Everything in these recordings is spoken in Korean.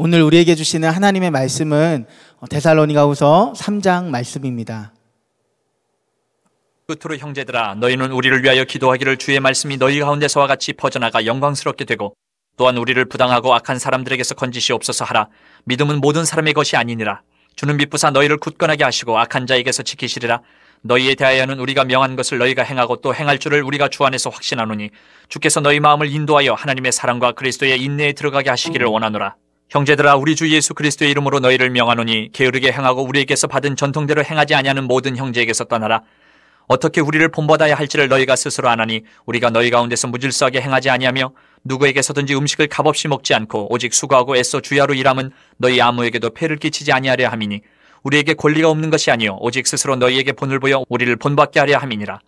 오늘 우리에게 주시는 하나님의 말씀은 데살로니가후서 3장 말씀입니다. 끝으로 형제들아 너희는 우리를 위하여 기도하기를 주의 말씀이 너희 가운데서와 같이 퍼져나가 영광스럽게 되고 또한 우리를 부당하고 악한 사람들에게서 건지시옵소서 하라 믿음은 모든 사람의 것이 아니니라 주는 빛부사 너희를 굳건하게 하시고 악한 자에게서 지키시리라 너희에 대하여는 우리가 명한 것을 너희가 행하고 또 행할 줄을 우리가 주 안에서 확신하노니 주께서 너희 마음을 인도하여 하나님의 사랑과 그리스도의 인내에 들어가게 하시기를 원하노라 형제들아 우리 주 예수 그리스도의 이름으로 너희를 명하노니 게으르게 행하고 우리에게서 받은 전통대로 행하지 아니하는 모든 형제에게서 떠나라. 어떻게 우리를 본받아야 할지를 너희가 스스로 아나니 우리가 너희 가운데서 무질서하게 행하지 아니하며 누구에게서든지 음식을 값없이 먹지 않고 오직 수고하고 애써 주야로 일함은 너희 아무에게도 폐를 끼치지 아니하려 함이니 우리에게 권리가 없는 것이 아니요 오직 스스로 너희에게 본을 보여 우리를 본받게 하려 함이니라.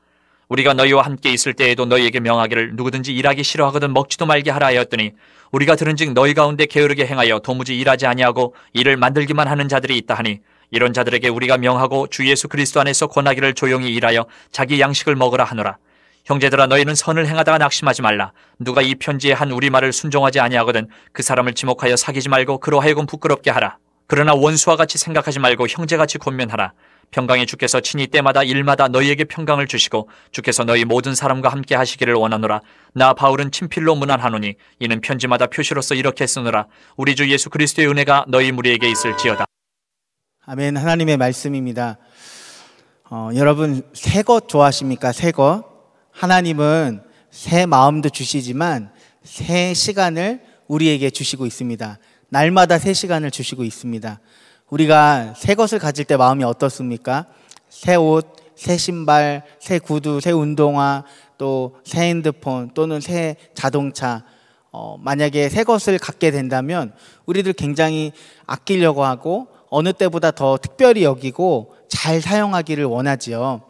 우리가 너희와 함께 있을 때에도 너희에게 명하기를 누구든지 일하기 싫어하거든 먹지도 말게 하라 하였더니 우리가 들은즉 너희 가운데 게으르게 행하여 도무지 일하지 아니하고 일을 만들기만 하는 자들이 있다 하니 이런 자들에게 우리가 명하고 주 예수 그리스도 안에서 권하기를 조용히 일하여 자기 양식을 먹으라 하노라 형제들아 너희는 선을 행하다가 낙심하지 말라 누가 이 편지에 한 우리말을 순종하지 아니하거든 그 사람을 지목하여 사귀지 말고 그로 하여금 부끄럽게 하라 그러나 원수와 같이 생각하지 말고 형제같이 권면하라 평강의 주께서 친히 때마다 일마다 너희에게 평강을 주시고 주께서 너희 모든 사람과 함께 하시기를 원하노라. 나 바울은 친필로 문안하노니 이는 편지마다 표시로서 이렇게 쓰느라 우리 주 예수 그리스도의 은혜가 너희 무리에게 있을지어다. 아멘 하나님의 말씀입니다. 어, 여러분 새 것 좋아하십니까? 새 것. 하나님은 새 마음도 주시지만 새 시간을 우리에게 주시고 있습니다. 날마다 새 시간을 주시고 있습니다. 우리가 새 것을 가질 때 마음이 어떻습니까? 새 옷, 새 신발, 새 구두, 새 운동화, 또 새 핸드폰 또는 새 자동차 어, 만약에 새 것을 갖게 된다면 우리들 굉장히 아끼려고 하고 어느 때보다 더 특별히 여기고 잘 사용하기를 원하지요.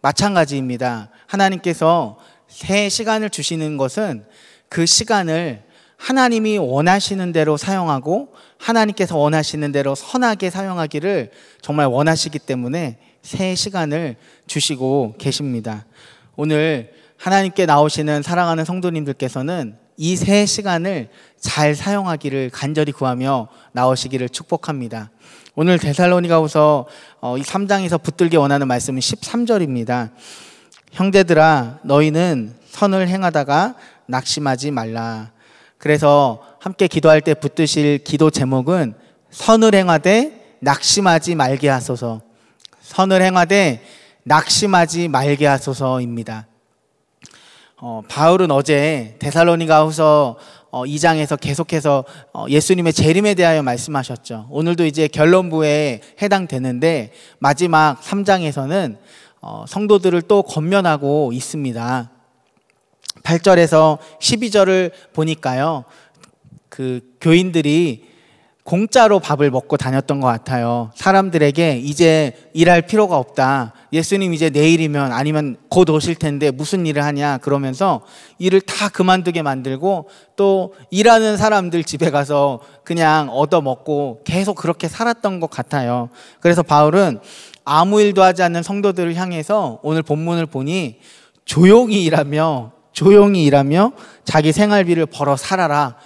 마찬가지입니다. 하나님께서 새 시간을 주시는 것은 그 시간을 하나님이 원하시는 대로 사용하고 하나님께서 원하시는 대로 선하게 사용하기를 정말 원하시기 때문에 새 시간을 주시고 계십니다. 오늘 하나님께 나오시는 사랑하는 성도님들께서는 이 새 시간을 잘 사용하기를 간절히 구하며 나오시기를 축복합니다. 오늘 데살로니가후서 3장에서 어, 붙들기 원하는 말씀은 13절입니다. 형제들아 너희는 선을 행하다가 낙심하지 말라. 그래서 함께 기도할 때 붙드실 기도 제목은 선을 행하되 낙심하지 말게 하소서. 선을 행하되 낙심하지 말게 하소서입니다. 어, 바울은 어제 데살로니가후서 2장에서 어, 계속해서 어, 예수님의 재림에 대하여 말씀하셨죠. 오늘도 이제 결론부에 해당되는데 마지막 3장에서는 어, 성도들을 또 건면하고 있습니다. 8절에서 12절을 보니까요. 그 교인들이 공짜로 밥을 먹고 다녔던 것 같아요. 사람들에게 이제 일할 필요가 없다. 예수님 이제 내일이면 아니면 곧 오실 텐데 무슨 일을 하냐 그러면서 일을 다 그만두게 만들고 또 일하는 사람들 집에 가서 그냥 얻어먹고 계속 그렇게 살았던 것 같아요. 그래서 바울은 아무 일도 하지 않는 성도들을 향해서 오늘 본문을 보니 조용히 일하며 조용히 일하며 자기 생활비를 벌어 살아라.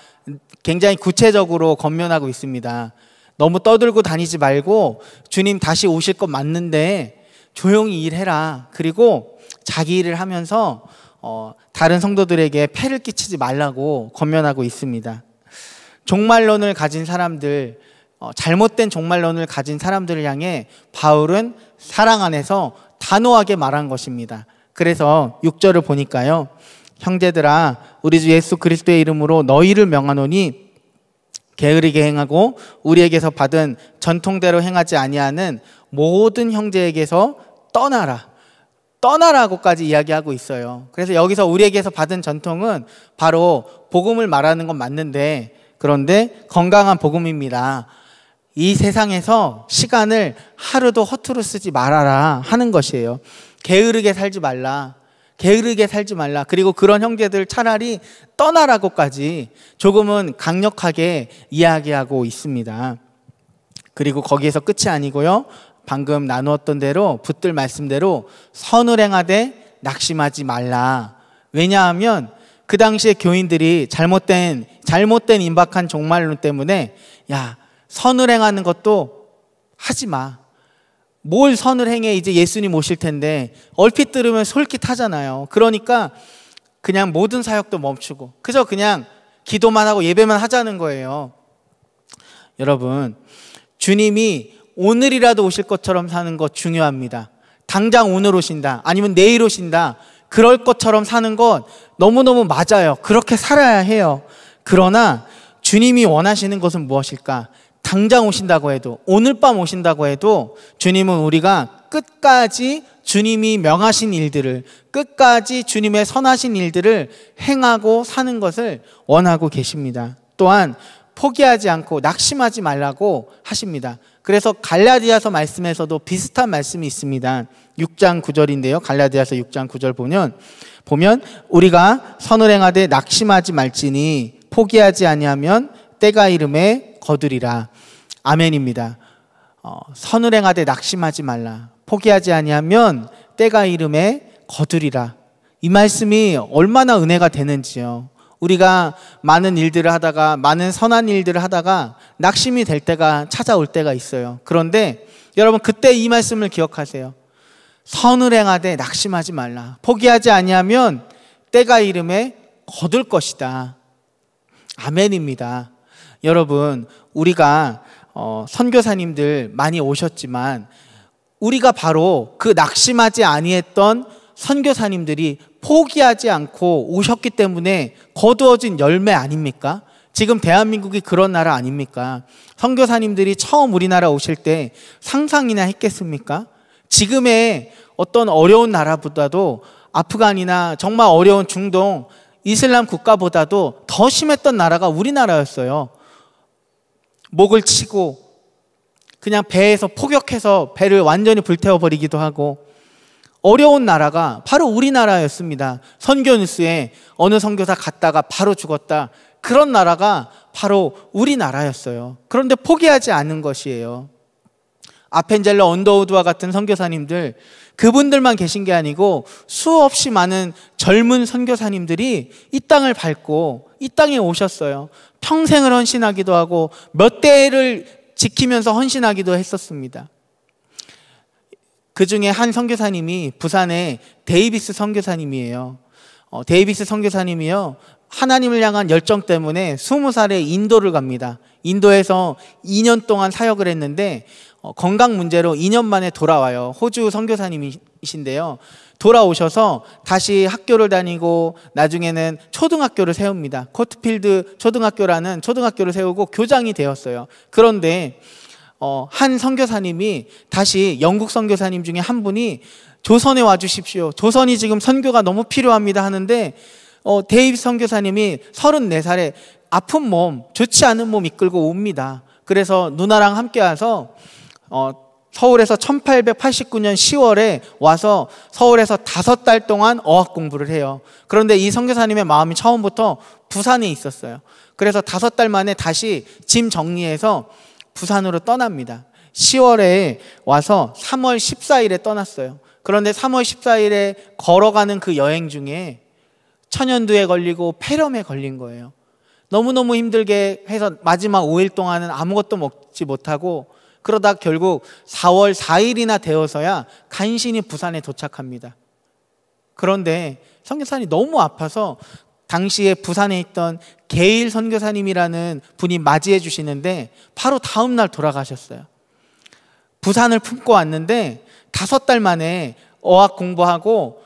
굉장히 구체적으로 건면하고 있습니다. 너무 떠들고 다니지 말고 주님 다시 오실 것 맞는데 조용히 일해라. 그리고 자기 일을 하면서 어, 다른 성도들에게 폐를 끼치지 말라고 건면하고 있습니다. 종말론을 가진 사람들, 어, 잘못된 종말론을 가진 사람들을 향해 바울은 사랑 안에서 단호하게 말한 것입니다. 그래서 6절을 보니까요. 형제들아 우리 주 예수 그리스도의 이름으로 너희를 명하노니 게으르게 행하고 우리에게서 받은 전통대로 행하지 아니하는 모든 형제에게서 떠나라. 떠나라고까지 이야기하고 있어요. 그래서 여기서 우리에게서 받은 전통은 바로 복음을 말하는 건 맞는데 그런데 건강한 복음입니다. 이 세상에서 시간을 하루도 허투루 쓰지 말아라 하는 것이에요. 게으르게 살지 말라. 게으르게 살지 말라. 그리고 그런 형제들 차라리 떠나라고까지 조금은 강력하게 이야기하고 있습니다. 그리고 거기에서 끝이 아니고요. 방금 나누었던 대로 붙들 말씀대로 선을 행하되 낙심하지 말라. 왜냐하면 그 당시에 교인들이 잘못된 잘못된 임박한 종말론 때문에 야 선을 행하는 것도 하지 마. 뭘 선을 행해 이제 예수님 오실 텐데 얼핏 들으면 솔깃하잖아요. 그러니까 그냥 모든 사역도 멈추고 그저 그냥 기도만 하고 예배만 하자는 거예요. 여러분, 주님이 오늘이라도 오실 것처럼 사는 것 중요합니다. 당장 오늘 오신다. 아니면 내일 오신다. 그럴 것처럼 사는 건 너무너무 맞아요. 그렇게 살아야 해요. 그러나 주님이 원하시는 것은 무엇일까? 당장 오신다고 해도 오늘 밤 오신다고 해도 주님은 우리가 끝까지 주님이 명하신 일들을 끝까지 주님의 선하신 일들을 행하고 사는 것을 원하고 계십니다. 또한 포기하지 않고 낙심하지 말라고 하십니다. 그래서 갈라디아서 말씀에서도 비슷한 말씀이 있습니다. 6장 9절인데요. 갈라디아서 6장 9절 보면 보면 우리가 선을 행하되 낙심하지 말지니 포기하지 아니하면 때가 이름에 거두리라. 아멘입니다. 어, 선을 행하되 낙심하지 말라. 포기하지 아니하면 때가 이름에 거두리라. 이 말씀이 얼마나 은혜가 되는지요. 우리가 많은 일들을 하다가 많은 선한 일들을 하다가 낙심이 될 때가 찾아올 때가 있어요. 그런데 여러분 그때 이 말씀을 기억하세요. 선을 행하되 낙심하지 말라. 포기하지 아니하면 때가 이름에 거둘 것이다. 아멘입니다. 여러분, 우리가 어, 선교사님들 많이 오셨지만 우리가 바로 그 낙심하지 아니했던 선교사님들이 포기하지 않고 오셨기 때문에 거두어진 열매 아닙니까? 지금 대한민국이 그런 나라 아닙니까? 선교사님들이 처음 우리나라 오실 때 상상이나 했겠습니까? 지금의 어떤 어려운 나라보다도 아프간이나 정말 어려운 중동 이슬람 국가보다도 더 심했던 나라가 우리나라였어요. 목을 치고 그냥 배에서 포격해서 배를 완전히 불태워버리기도 하고 어려운 나라가 바로 우리나라였습니다. 선교 뉴스에 어느 선교사 갔다가 바로 죽었다. 그런 나라가 바로 우리나라였어요. 그런데 포기하지 않은 것이에요. 아펜젤라 언더우드와 같은 선교사님들 그분들만 계신 게 아니고 수없이 많은 젊은 선교사님들이 이 땅을 밟고 이 땅에 오셨어요. 평생을 헌신하기도 하고 몇 대를 지키면서 헌신하기도 했었습니다. 그 중에 한 선교사님이 부산의 데이비스 선교사님이에요. 어, 데이비스 선교사님이요. 하나님을 향한 열정 때문에 20살에 인도를 갑니다. 인도에서 2년 동안 사역을 했는데 어, 건강 문제로 2년 만에 돌아와요. 호주 선교사님이신데요. 돌아오셔서 다시 학교를 다니고 나중에는 초등학교를 세웁니다. 코트필드 초등학교라는 초등학교를 세우고 교장이 되었어요. 그런데 어, 한 선교사님이 다시 영국 선교사님 중에 한 분이 조선에 와 주십시오. 조선이 지금 선교가 너무 필요합니다 하는데 어, 데이브 선교사님이 34살에 아픈 몸, 좋지 않은 몸 이끌고 옵니다. 그래서 누나랑 함께 와서 어, 서울에서 1889년 10월에 와서 서울에서 다섯 달 동안 어학 공부를 해요. 그런데 이성교사님의 마음이 처음부터 부산에 있었어요. 그래서 다섯 달 만에 다시 짐 정리해서 부산으로 떠납니다. 10월에 와서 3월 14일에 떠났어요. 그런데 3월 14일에 걸어가는 그 여행 중에 천연두에 걸리고 폐렴에 걸린 거예요. 너무너무 힘들게 해서 마지막 5일 동안은 아무것도 먹지 못하고 그러다 결국 4월 4일이나 되어서야 간신히 부산에 도착합니다. 그런데 선교사님 너무 아파서 당시에 부산에 있던 게일 선교사님이라는 분이 맞이해 주시는데 바로 다음 날 돌아가셨어요. 부산을 품고 왔는데 다섯 달 만에 어학 공부하고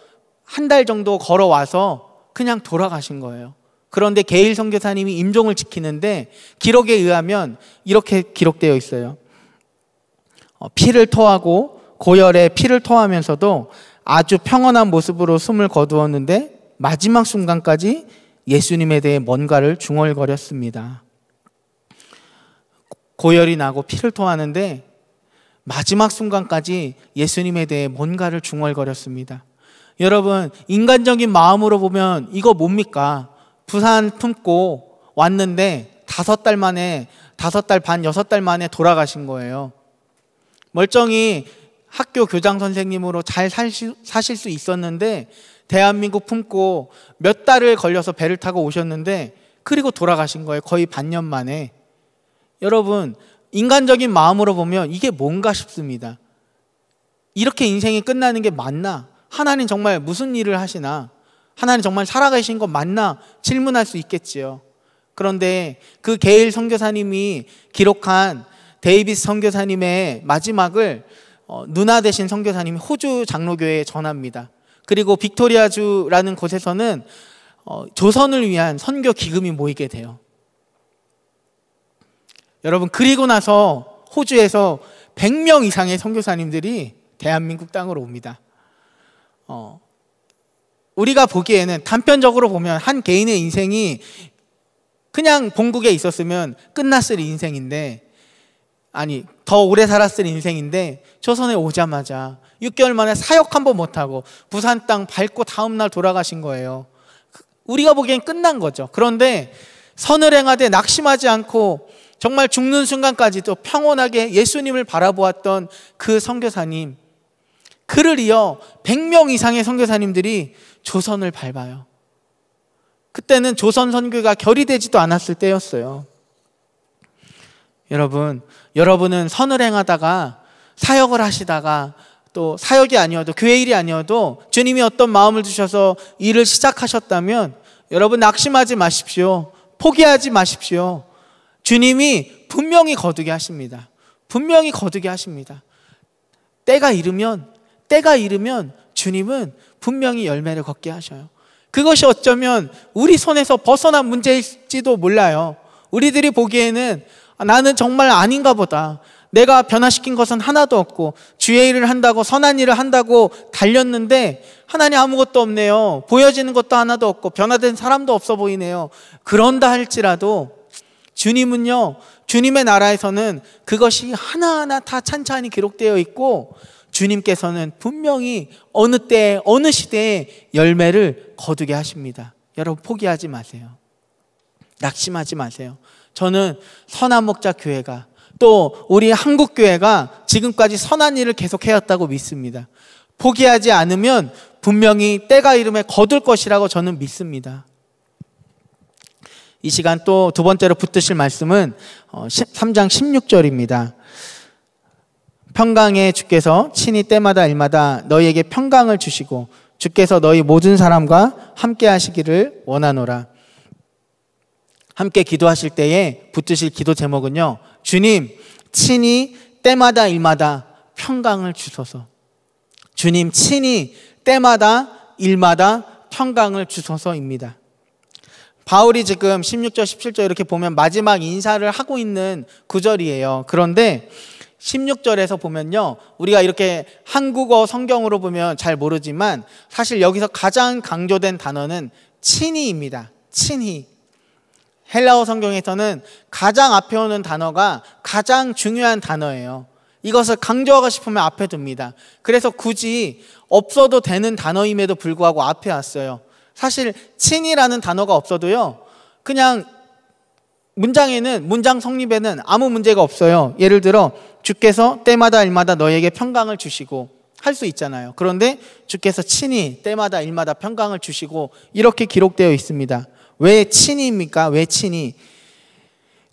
한 달 정도 걸어와서 그냥 돌아가신 거예요. 그런데 게일 선교사님이 임종을 지키는데 기록에 의하면 이렇게 기록되어 있어요. 어, 피를 토하고 고열에 피를 토하면서도 아주 평온한 모습으로 숨을 거두었는데 마지막 순간까지 예수님에 대해 뭔가를 중얼거렸습니다. 고열이 나고 피를 토하는데 마지막 순간까지 예수님에 대해 뭔가를 중얼거렸습니다. 여러분, 인간적인 마음으로 보면 이거 뭡니까? 부산 품고 왔는데 다섯 달 만에, 다섯 달 반, 여섯 달 만에 돌아가신 거예요. 멀쩡히 학교 교장 선생님으로 잘 사실, 사실 수 있었는데 대한민국 품고 몇 달을 걸려서 배를 타고 오셨는데 그리고 돌아가신 거예요. 거의 반년 만에. 여러분, 인간적인 마음으로 보면 이게 뭔가 싶습니다. 이렇게 인생이 끝나는 게 맞나? 하나님 정말 무슨 일을 하시나? 하나님 정말 살아가신거 맞나? 질문할 수 있겠지요. 그런데 그 게일 선교사님이 기록한 데이비스 선교사님의 마지막을 어, 누나 대신 선교사님이 호주 장로교회에 전합니다. 그리고 빅토리아주라는 곳에서는 어, 조선을 위한 선교 기금이 모이게 돼요. 여러분 그리고 나서 호주에서 100명 이상의 선교사님들이 대한민국 땅으로 옵니다. 어, 우리가 보기에는 단편적으로 보면 한 개인의 인생이 그냥 본국에 있었으면 끝났을 인생인데 아니 더 오래 살았을 인생인데 조선에 오자마자 6개월 만에 사역 한 번 못하고 부산 땅 밟고 다음날 돌아가신 거예요. 그, 우리가 보기엔 끝난 거죠. 그런데 선을 행하되 낙심하지 않고 정말 죽는 순간까지도 평온하게 예수님을 바라보았던 그 선교사님 그를 이어 100명 이상의 선교사님들이 조선을 밟아요. 그때는 조선 선교가 결의되지도 않았을 때였어요. 여러분, 여러분은 선을 행하다가 사역을 하시다가 또 사역이 아니어도 교회 일이 아니어도 주님이 어떤 마음을 주셔서 일을 시작하셨다면 여러분 낙심하지 마십시오. 포기하지 마십시오. 주님이 분명히 거두게 하십니다. 분명히 거두게 하십니다. 때가 이르면 때가 이르면 주님은 분명히 열매를 걷게 하셔요. 그것이 어쩌면 우리 손에서 벗어난 문제일지도 몰라요. 우리들이 보기에는 아, 나는 정말 아닌가 보다. 내가 변화시킨 것은 하나도 없고 주의 일을 한다고 선한 일을 한다고 달렸는데 하나님 아무것도 없네요. 보여지는 것도 하나도 없고 변화된 사람도 없어 보이네요. 그런다 할지라도 주님은요. 주님의 나라에서는 그것이 하나하나 다 찬찬히 기록되어 있고 주님께서는 분명히 어느 때 어느 시대에 열매를 거두게 하십니다. 여러분 포기하지 마세요. 낙심하지 마세요. 저는 선한 목자 교회가 또 우리 한국 교회가 지금까지 선한 일을 계속 해왔다고 믿습니다. 포기하지 않으면 분명히 때가 이름에 거둘 것이라고 저는 믿습니다. 이 시간 또 두 번째로 붙드실 말씀은 3장 어, 16절입니다. 평강의 주께서 친히 때마다 일마다 너희에게 평강을 주시고 주께서 너희 모든 사람과 함께 하시기를 원하노라. 함께 기도하실 때에 붙드실 기도 제목은요. 주님, 친히 때마다 일마다 평강을 주소서. 주님, 친히 때마다 일마다 평강을 주소서입니다. 바울이 지금 16절, 17절 이렇게 보면 마지막 인사를 하고 있는 구절이에요. 그런데 16절에서 보면요. 우리가 이렇게 한국어 성경으로 보면 잘 모르지만 사실 여기서 가장 강조된 단어는 친히입니다. 친히. 헬라어 성경에서는 가장 앞에 오는 단어가 가장 중요한 단어예요. 이것을 강조하고 싶으면 앞에 둡니다. 그래서 굳이 없어도 되는 단어임에도 불구하고 앞에 왔어요. 사실 친이라는 단어가 없어도요. 그냥 문장에는 문장 성립에는 아무 문제가 없어요. 예를 들어 주께서 때마다 일마다 너에게 평강을 주시고 할 수 있잖아요. 그런데 주께서 친히 때마다 일마다 평강을 주시고 이렇게 기록되어 있습니다. 왜 친입니까? 왜 친이?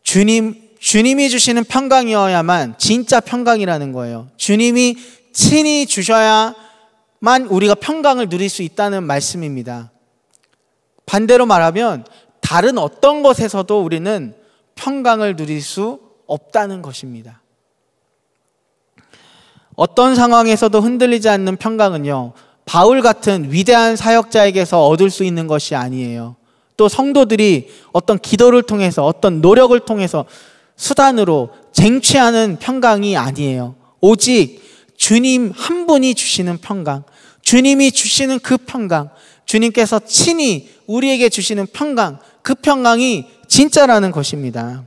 주님, 주님이 주시는 평강이어야만 진짜 평강이라는 거예요. 주님이 친히 주셔야만 우리가 평강을 누릴 수 있다는 말씀입니다. 반대로 말하면 다른 어떤 것에서도 우리는 평강을 누릴 수 없다는 것입니다. 어떤 상황에서도 흔들리지 않는 평강은요, 바울 같은 위대한 사역자에게서 얻을 수 있는 것이 아니에요. 또 성도들이 어떤 기도를 통해서 어떤 노력을 통해서 수단으로 쟁취하는 평강이 아니에요. 오직 주님 한 분이 주시는 평강, 주님이 주시는 그 평강, 주님께서 친히 우리에게 주시는 평강, 그 평강이 진짜라는 것입니다.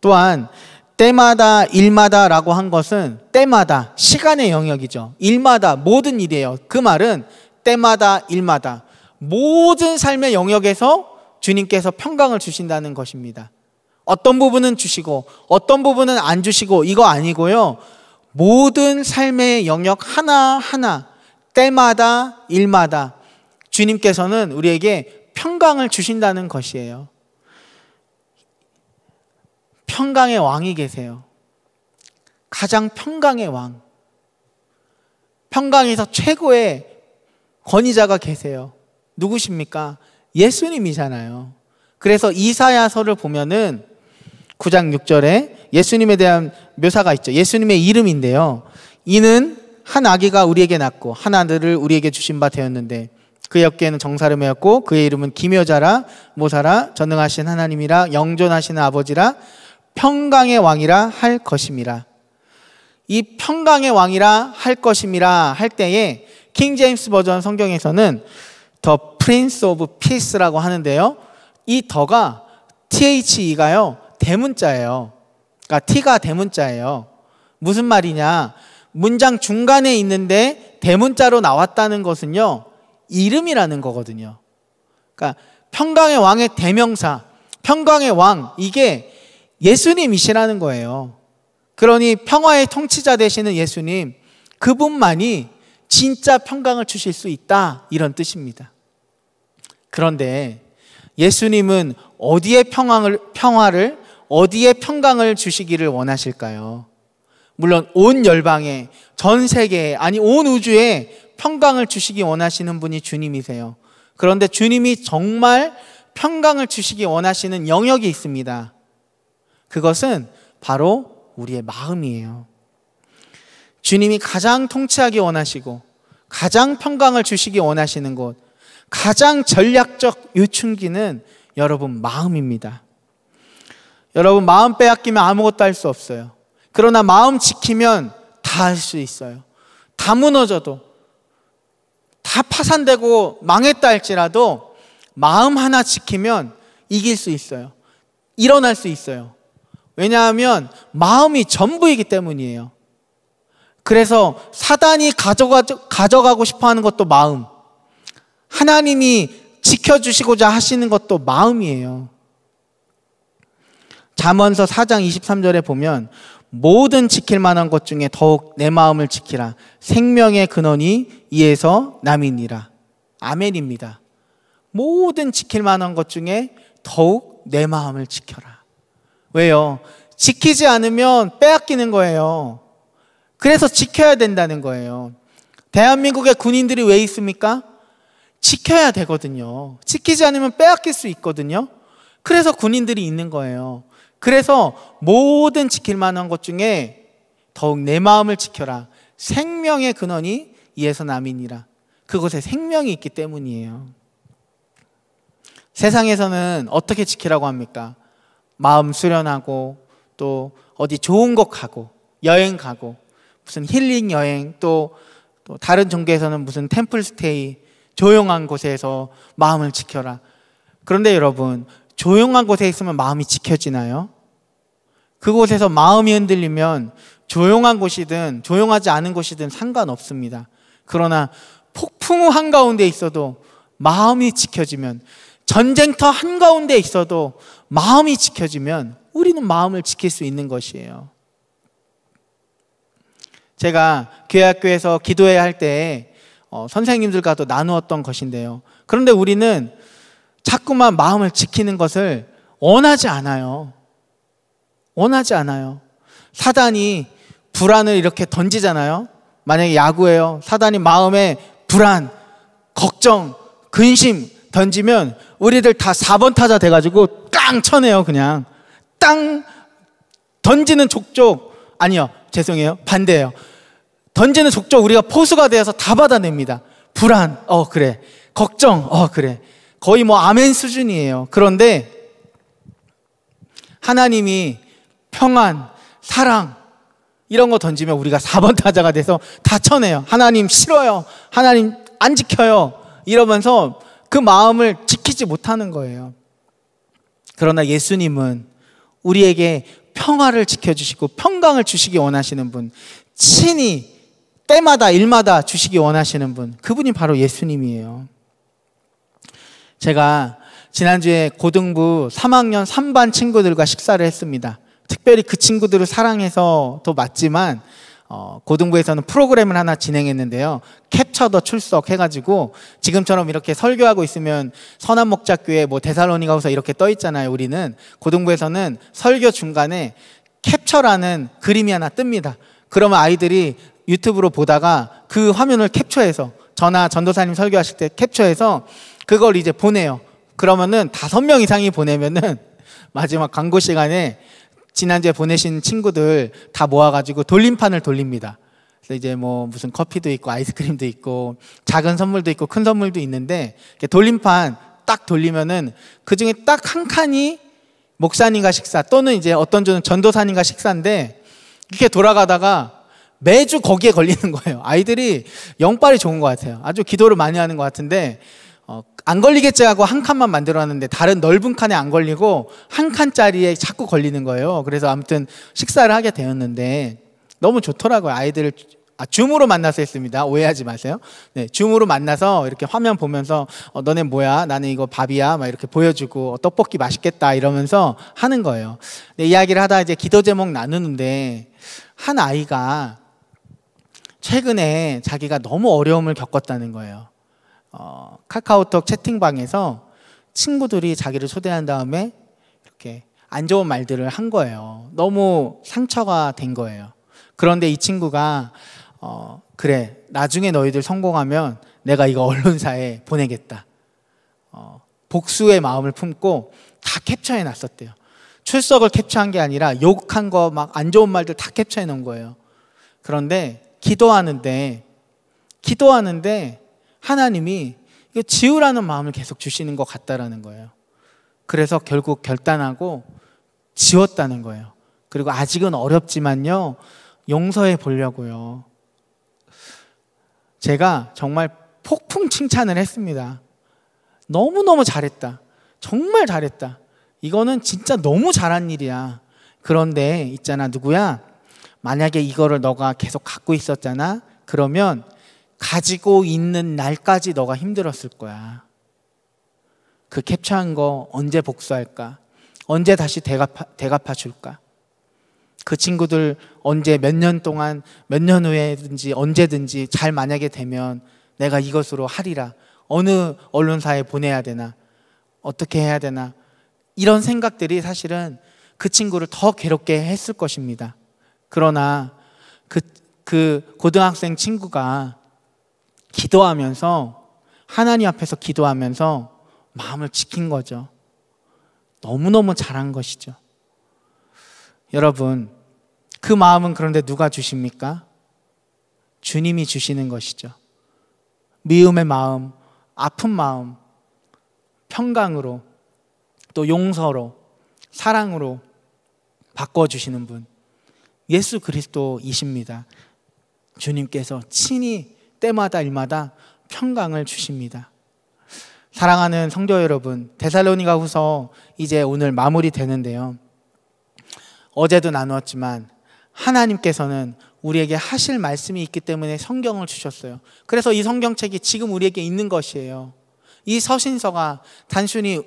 또한 때마다 일마다라고 한 것은 때마다 시간의 영역이죠. 일마다 모든 일이에요. 그 말은 때마다 일마다 모든 삶의 영역에서 주님께서 평강을 주신다는 것입니다. 어떤 부분은 주시고 어떤 부분은 안 주시고 이거 아니고요. 모든 삶의 영역 하나하나 때마다 일마다 주님께서는 우리에게 평강을 주신다는 것이에요. 평강의 왕이 계세요. 가장 평강의 왕. 평강에서 최고의 권위자가 계세요. 누구십니까? 예수님이잖아요. 그래서 이사야서를 보면은 9장 6절에 예수님에 대한 묘사가 있죠. 예수님의 이름인데요. 이는 한 아기가 우리에게 낳고 한 아들을 우리에게 주신 바 되었는데 그의 어깨에는 정사름이었고 그의 이름은 기묘자라 모사라 전능하신 하나님이라 영존하시는 아버지라 평강의 왕이라 할것입니다이 평강의 왕이라 할것입니다할 때에 킹 제임스 버전 성경에서는 더 Prince of Peace라고 하는데요. 이 더가 THE가요. 대문자예요. 그러니까 T가 대문자예요. 무슨 말이냐? 문장 중간에 있는데 대문자로 나왔다는 것은요. 이름이라는 거거든요. 그러니까 평강의 왕의 대명사, 평강의 왕 이게 예수님이시라는 거예요. 그러니 평화의 통치자 되시는 예수님 그분만이 진짜 평강을 주실 수 있다 이런 뜻입니다. 그런데 예수님은 어디에 평화를, 평화를 어디에 평강을 주시기를 원하실까요? 물론 온 열방에 전 세계에 아니 온 우주에 평강을 주시기 원하시는 분이 주님이세요. 그런데 주님이 정말 평강을 주시기 원하시는 영역이 있습니다. 그것은 바로 우리의 마음이에요. 주님이 가장 통치하기 원하시고 가장 평강을 주시기 원하시는 곳 가장 전략적 요충기는 여러분 마음입니다. 여러분 마음 빼앗기면 아무것도 할 수 없어요. 그러나 마음 지키면 다 할 수 있어요. 다 무너져도 다 파산되고 망했다 할지라도 마음 하나 지키면 이길 수 있어요. 일어날 수 있어요. 왜냐하면 마음이 전부이기 때문이에요. 그래서 사단이 가져가, 가져가고 싶어 하는 것도 마음. 하나님이 지켜주시고자 하시는 것도 마음이에요. 잠언서 4장 23절에 보면 모든 지킬 만한 것 중에 더욱 내 마음을 지키라. 생명의 근원이 이에서 남이니라. 아멘입니다. 모든 지킬 만한 것 중에 더욱 내 마음을 지켜라. 왜요? 지키지 않으면 빼앗기는 거예요. 그래서 지켜야 된다는 거예요. 대한민국의 군인들이 왜 있습니까? 지켜야 되거든요. 지키지 않으면 빼앗길 수 있거든요. 그래서 군인들이 있는 거예요. 그래서 모든 지킬 만한 것 중에 더욱 내 마음을 지켜라. 생명의 근원이 이에서 남이니라. 그곳에 생명이 있기 때문이에요. 세상에서는 어떻게 지키라고 합니까? 마음 수련하고 또 어디 좋은 곳 가고 여행 가고 무슨 힐링 여행 또, 또 다른 종교에서는 무슨 템플 스테이 조용한 곳에서 마음을 지켜라. 그런데 여러분, 조용한 곳에 있으면 마음이 지켜지나요? 그곳에서 마음이 흔들리면 조용한 곳이든 조용하지 않은 곳이든 상관없습니다. 그러나 폭풍 우 한가운데 있어도 마음이 지켜지면 전쟁터 한가운데 있어도 마음이 지켜지면 우리는 마음을 지킬 수 있는 것이에요. 제가 교회학교에서 기도해야할때 어, 선생님들과도 나누었던 것인데요. 그런데 우리는 자꾸만 마음을 지키는 것을 원하지 않아요. 원하지 않아요. 사단이 불안을 이렇게 던지잖아요. 만약에 야구예요. 사단이 마음에 불안, 걱정, 근심 던지면 우리들 다 4번 타자 돼가지고 땅 쳐내요, 그냥. 땅 던지는 족족. 아니요, 죄송해요. 반대예요. 던지는 족적 우리가 포수가 되어서 다 받아냅니다. 불안, 어, 그래. 걱정, 어, 그래. 거의 뭐 아멘 수준이에요. 그런데 하나님이 평안, 사랑, 이런 거 던지면 우리가 4번 타자가 돼서 다 쳐내요. 하나님 싫어요. 하나님 안 지켜요. 이러면서 그 마음을 지키지 못하는 거예요. 그러나 예수님은 우리에게 평화를 지켜주시고 평강을 주시기 원하시는 분, 친히 때마다 일마다 주시기 원하시는 분, 그분이 바로 예수님이에요. 제가 지난주에 고등부 3학년 3반 친구들과 식사를 했습니다. 특별히 그 친구들을 사랑해서 도 맞지만, 어, 고등부에서는 프로그램을 하나 진행했는데요. 캡처더 출석해가지고 지금처럼 이렇게 설교하고 있으면 선한 목자교회 뭐 대살로니가우서 이렇게 떠 있잖아요. 우리는 고등부에서는 설교 중간에 캡처라는 그림이 하나 뜹니다. 그러면 아이들이 유튜브로 보다가 그 화면을 캡처해서 전화 전도사님 설교하실 때 캡처해서 그걸 이제 보내요. 그러면은 다섯 명 이상이 보내면은 마지막 광고 시간에 지난주에 보내신 친구들 다 모아가지고 돌림판을 돌립니다. 그래서 이제 뭐 무슨 커피도 있고 아이스크림도 있고 작은 선물도 있고 큰 선물도 있는데 돌림판 딱 돌리면은 그 중에 딱 한 칸이 목사님과 식사 또는 이제 어떤 주는 전도사님과 식사인데 이렇게 돌아가다가 매주 거기에 걸리는 거예요. 아이들이 영빨이 좋은 것 같아요. 아주 기도를 많이 하는 것 같은데 어, 안 걸리겠지 하고 한 칸만 만들어놨는데 다른 넓은 칸에 안 걸리고 한 칸짜리에 자꾸 걸리는 거예요. 그래서 아무튼 식사를 하게 되었는데 너무 좋더라고요. 아이들을 아, 줌으로 만나서 했습니다. 오해하지 마세요. 네, 줌으로 만나서 이렇게 화면 보면서 어, 너네 뭐야? 나는 이거 밥이야. 막 이렇게 보여주고 어, 떡볶이 맛있겠다 이러면서 하는 거예요. 네, 이야기를 하다 이제 기도 제목 나누는데 한 아이가 최근에 자기가 너무 어려움을 겪었다는 거예요. 어, 카카오톡 채팅방에서 친구들이 자기를 초대한 다음에 이렇게 안 좋은 말들을 한 거예요. 너무 상처가 된 거예요. 그런데 이 친구가 어, 그래 나중에 너희들 성공하면 내가 이거 언론사에 보내겠다. 어, 복수의 마음을 품고 다 캡처해 놨었대요. 출석을 캡처한 게 아니라 욕한 거 막 안 좋은 말들 다 캡처해 놓은 거예요. 그런데 기도하는데 기도하는데 하나님이 이거 지우라는 마음을 계속 주시는 것 같다라는 거예요. 그래서 결국 결단하고 지웠다는 거예요. 그리고 아직은 어렵지만요. 용서해 보려고요. 제가 정말 폭풍 칭찬을 했습니다. 너무너무 잘했다. 정말 잘했다. 이거는 진짜 너무 잘한 일이야. 그런데 있잖아 누구야? 만약에 이거를 너가 계속 갖고 있었잖아. 그러면 가지고 있는 날까지 너가 힘들었을 거야. 그 캡처한 거 언제 복수할까? 언제 다시 대갚아, 대갚아 줄까? 그 친구들 언제 몇 년 동안 몇 년 후에든지 언제든지 잘 만약에 되면 내가 이것으로 하리라. 어느 언론사에 보내야 되나? 어떻게 해야 되나? 이런 생각들이 사실은 그 친구를 더 괴롭게 했을 것입니다. 그러나 그, 그 고등학생 친구가 기도하면서 하나님 앞에서 기도하면서 마음을 지킨 거죠. 너무너무 잘한 것이죠. 여러분, 그 마음은 그런데 누가 주십니까? 주님이 주시는 것이죠. 미움의 마음, 아픈 마음, 평강으로, 또 용서로, 사랑으로 바꿔주시는 분. 예수 그리스도이십니다. 주님께서 친히 때마다 일마다 평강을 주십니다. 사랑하는 성도 여러분, 데살로니가 후서 이제 오늘 마무리되는데요. 어제도 나누었지만 하나님께서는 우리에게 하실 말씀이 있기 때문에 성경을 주셨어요. 그래서 이 성경책이 지금 우리에게 있는 것이에요. 이 서신서가 단순히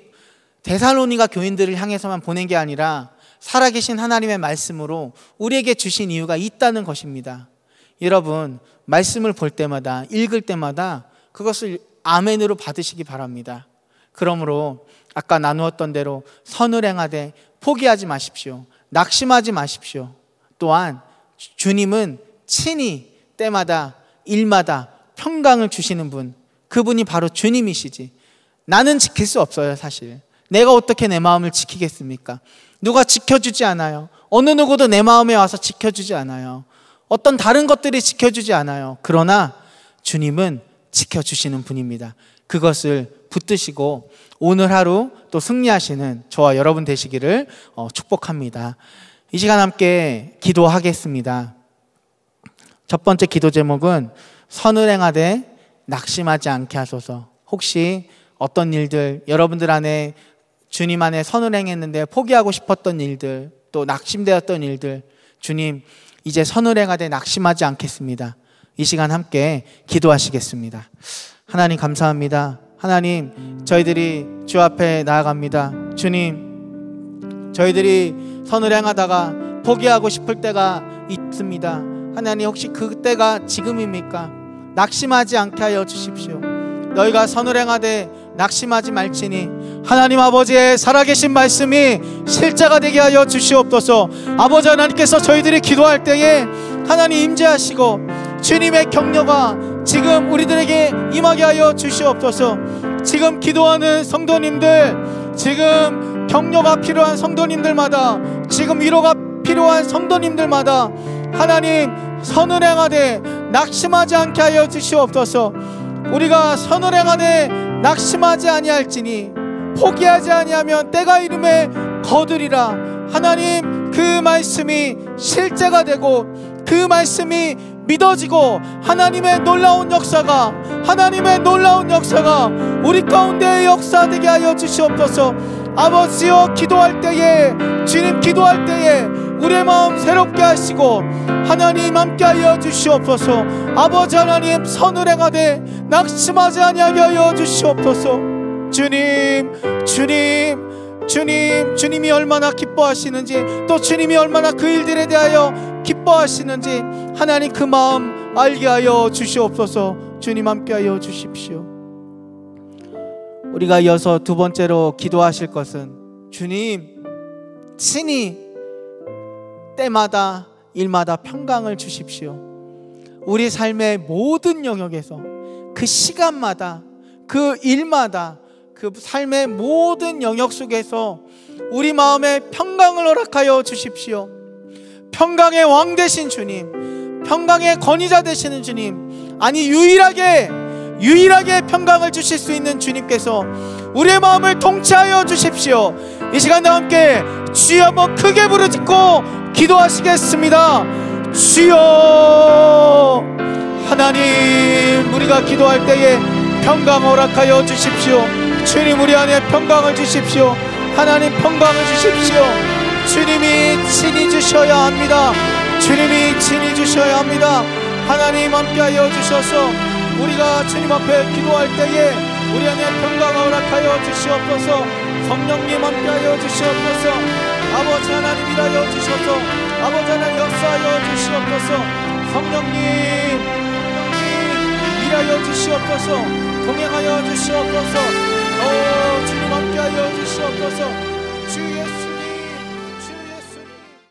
데살로니가 교인들을 향해서만 보낸 게 아니라 살아계신 하나님의 말씀으로 우리에게 주신 이유가 있다는 것입니다. 여러분, 말씀을 볼 때마다, 읽을 때마다 그것을 아멘으로 받으시기 바랍니다. 그러므로 아까 나누었던 대로 선을 행하되 포기하지 마십시오. 낙심하지 마십시오. 또한 주님은 친히 때마다 일마다 평강을 주시는 분, 그분이 바로 주님이시지. 나는 지킬 수 없어요, 사실. 내가 어떻게 내 마음을 지키겠습니까? 누가 지켜주지 않아요. 어느 누구도 내 마음에 와서 지켜주지 않아요. 어떤 다른 것들이 지켜주지 않아요. 그러나 주님은 지켜주시는 분입니다. 그것을 붙드시고 오늘 하루 또 승리하시는 저와 여러분 되시기를 어, 축복합니다. 이 시간 함께 기도하겠습니다. 첫 번째 기도 제목은 선을 행하되 낙심하지 않게 하소서. 혹시 어떤 일들 여러분들 안에 주님 안에 선을 행했는데 포기하고 싶었던 일들, 또 낙심되었던 일들, 주님, 이제 선을 행하되 낙심하지 않겠습니다. 이 시간 함께 기도하시겠습니다. 하나님 감사합니다. 하나님, 저희들이 주 앞에 나아갑니다. 주님, 저희들이 선을 행하다가 포기하고 싶을 때가 있습니다. 하나님, 혹시 그때가 지금입니까? 낙심하지 않게 하여 주십시오. 너희가 선을 행하되 낙심하지 말지니 하나님 아버지의 살아계신 말씀이 실자가 되게 하여 주시옵소서 아버지 하나님께서 저희들이 기도할 때에 하나님 임재하시고 주님의 격려가 지금 우리들에게 임하게 하여 주시옵소서 지금 기도하는 성도님들 지금 격려가 필요한 성도님들마다 지금 위로가 필요한 성도님들마다 하나님 선을 행하되 낙심하지 않게 하여 주시옵소서 우리가 선을 행하되 낙심하지 아니할지니 포기하지 아니하면 때가 이름에 거들이라 하나님 그 말씀이 실제가 되고 그 말씀이 믿어지고 하나님의 놀라운 역사가 하나님의 놀라운 역사가 우리 가운데의 역사되게 하여 주시옵소서 아버지여 기도할 때에 주님 기도할 때에 우리의 마음 새롭게 하시고 하나님 함께하여 주시옵소서 아버지 하나님 선을 행하되 낙심하지 아니하게 하여 주시옵소서 주님, 주님, 주님, 주님이 얼마나 기뻐하시는지 또 주님이 얼마나 그 일들에 대하여 기뻐하시는지 하나님 그 마음 알게 하여 주시옵소서 주님 함께 하여 주십시오. 우리가 이어서 두 번째로 기도하실 것은 주님, 친히 때마다 일마다 평강을 주십시오. 우리 삶의 모든 영역에서 그 시간마다 그 일마다 그 삶의 모든 영역 속에서 우리 마음에 평강을 허락하여 주십시오. 평강의 왕 되신 주님, 평강의 권위자 되시는 주님, 아니 유일하게 유일하게 평강을 주실 수 있는 주님께서 우리의 마음을 통치하여 주십시오. 이시간 함께 주여 한번 크게 부르짖고 기도하시겠습니다. 주여 하나님 우리가 기도할 때에 평강 허락하여 주십시오. 주님 우리 안에 평강을 주십시오. 하나님 평강을 주십시오. 주님이 친히 주셔야 합니다. 주님이 친히 주셔야 합니다. 하나님 함께하여 주셔서 우리가 주님 앞에 기도할 때에 우리 안에 평강을 허락하여 주시옵소서 성령님 함께하여 주시옵소서 아버지 하나님 이라여 주셔서 아버지 하나님 역사하여 주시옵소서 성령님 성령님 일하여 주시옵소서 동행하여 주시옵소서 오 주님 함께하여 주시옵소서